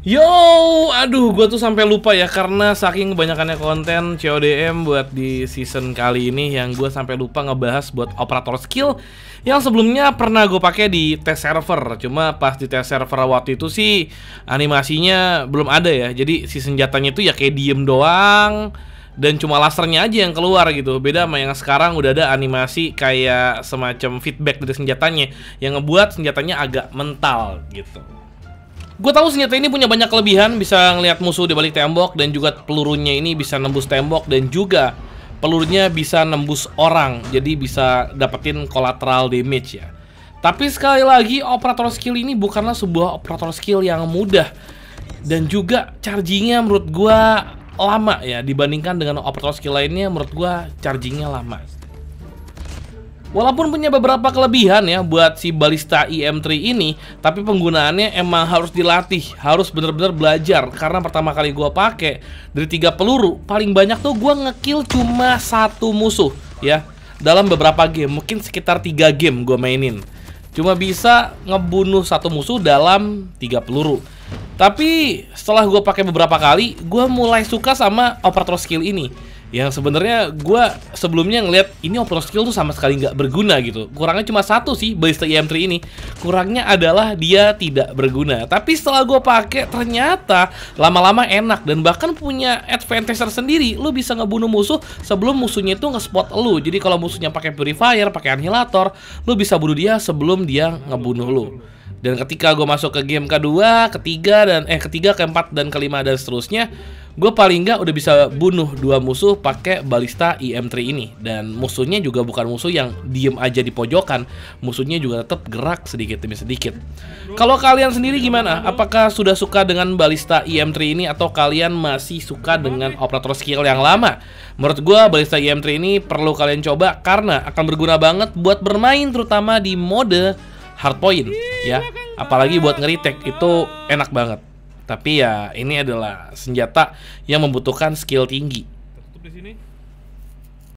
Yo, aduh gue tuh sampai lupa ya karena saking kebanyakannya konten CODM buat di season kali ini yang gue sampai lupa ngebahas buat operator skill yang sebelumnya pernah gue pakai di test server. Cuma pas di test server waktu itu sih animasinya belum ada ya. Jadi si senjatanya itu ya kayak diem doang dan cuma lasernya aja yang keluar gitu. Beda sama yang sekarang udah ada animasi kayak semacam feedback dari senjatanya yang ngebuat senjatanya agak mental gitu. Gue tahu senjata ini punya banyak kelebihan, bisa ngelihat musuh di balik tembok dan juga pelurunya ini bisa nembus tembok dan juga pelurunya bisa nembus orang, jadi bisa dapetin collateral damage ya. Tapi sekali lagi, operator skill ini bukanlah sebuah operator skill yang mudah dan juga chargingnya menurut gue lama ya dibandingkan dengan operator skill lainnya menurut gue chargingnya lama. Walaupun punya beberapa kelebihan ya buat si balista IM3 e ini, tapi penggunaannya emang harus dilatih, harus bener-bener belajar. Karena pertama kali gue pakai dari tiga peluru, paling banyak tuh gue ngekill cuma satu musuh ya. Dalam beberapa game, mungkin sekitar tiga game gue mainin. Cuma bisa ngebunuh satu musuh dalam tiga peluru. Tapi setelah gue pakai beberapa kali, gue mulai suka sama operator skill ini yang sebenarnya gue sebelumnya ngeliat ini overall skill tuh sama sekali nggak berguna gitu kurangnya cuma satu sih ballista em 3 ini kurangnya adalah dia tidak berguna tapi setelah gue pakai ternyata lama-lama enak dan bahkan punya advantage tersendiri lu bisa ngebunuh musuh sebelum musuhnya itu nge-spot lu jadi kalau musuhnya pakai purifier pakai annihilator lu bisa bunuh dia sebelum dia ngebunuh lu dan ketika gue masuk ke game kedua, ketiga dan eh ketiga, keempat dan kelima dan seterusnya, gue paling nggak udah bisa bunuh dua musuh pakai balista IM3 e ini. Dan musuhnya juga bukan musuh yang diem aja di pojokan, musuhnya juga tetap gerak sedikit demi sedikit. Kalau kalian sendiri gimana? Apakah sudah suka dengan balista IM3 e ini atau kalian masih suka dengan operator skill yang lama? Menurut gue balista IM3 e ini perlu kalian coba karena akan berguna banget buat bermain terutama di mode hard point ya. Apalagi buat ngeritek itu enak banget. Tapi ya ini adalah senjata yang membutuhkan skill tinggi.